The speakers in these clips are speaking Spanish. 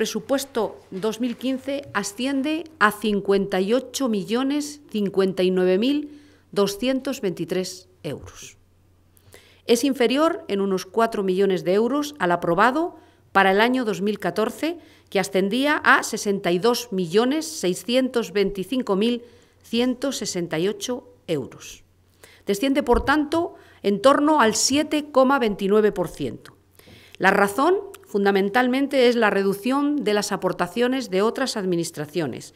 presupuesto 2015 asciende a 58.059.223 euros. Es inferior en unos 4 millones de euros al aprobado para el año 2014, que ascendía a 62.625.168 euros. Desciende, por tanto, en torno al 7,29%. La razón fundamentalmente es la reducción de las aportaciones de otras administraciones,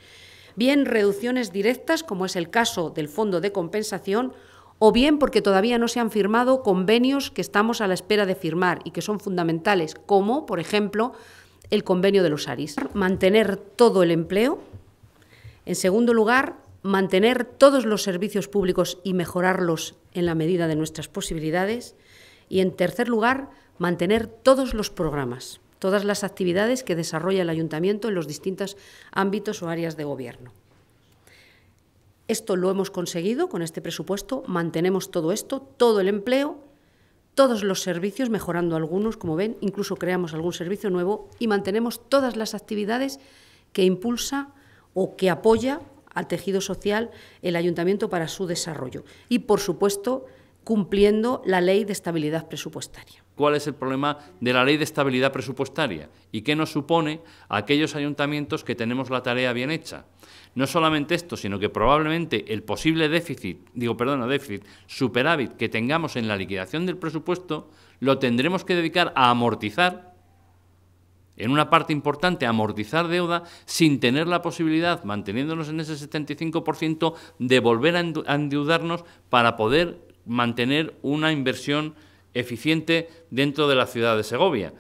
bien reducciones directas, como es el caso del Fondo de Compensación, o bien porque todavía no se han firmado convenios que estamos a la espera de firmar y que son fundamentales, como, por ejemplo, el convenio de los ARIS. Mantener todo el empleo. En segundo lugar, mantener todos los servicios públicos y mejorarlos en la medida de nuestras posibilidades. Y en tercer lugar, mantener todos los programas, todas las actividades que desarrolla el ayuntamiento en los distintos ámbitos o áreas de gobierno. Esto lo hemos conseguido con este presupuesto, mantenemos todo esto, todo el empleo, todos los servicios, mejorando algunos, como ven, incluso creamos algún servicio nuevo y mantenemos todas las actividades que impulsa o que apoya al tejido social el ayuntamiento para su desarrollo y, por supuesto, cumpliendo la ley de estabilidad presupuestaria cuál es el problema de la ley de estabilidad presupuestaria y qué nos supone a aquellos ayuntamientos que tenemos la tarea bien hecha. No solamente esto, sino que probablemente el posible déficit, digo, perdón, déficit, superávit que tengamos en la liquidación del presupuesto, lo tendremos que dedicar a amortizar, en una parte importante, a amortizar deuda sin tener la posibilidad, manteniéndonos en ese 75%, de volver a endeudarnos para poder mantener una inversión eficiente dentro de la ciudad de Segovia.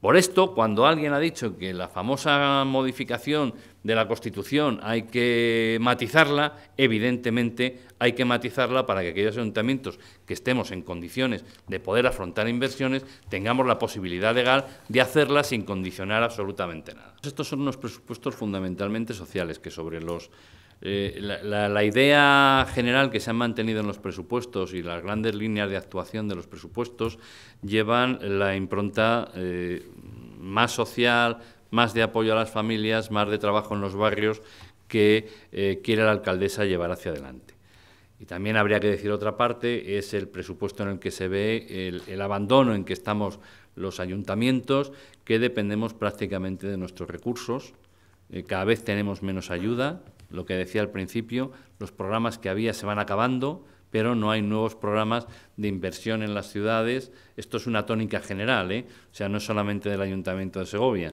Por esto, cuando alguien ha dicho que la famosa modificación de la Constitución hay que matizarla, evidentemente hay que matizarla para que aquellos ayuntamientos que estemos en condiciones de poder afrontar inversiones tengamos la posibilidad legal de hacerla sin condicionar absolutamente nada. Estos son unos presupuestos fundamentalmente sociales que sobre los eh, la, idea general que se han mantenido en los presupuestos y las grandes líneas de actuación de los presupuestos llevan la impronta eh, más social, más de apoyo a las familias, más de trabajo en los barrios que eh, quiere la alcaldesa llevar hacia adelante. Y también habría que decir otra parte, es el presupuesto en el que se ve el, el abandono en que estamos los ayuntamientos, que dependemos prácticamente de nuestros recursos, cada vez tenemos menos ayuda, lo que decía al principio, los programas que había se van acabando, pero no hay nuevos programas de inversión en las ciudades. Esto es una tónica general, ¿eh? o sea, no solamente del Ayuntamiento de Segovia.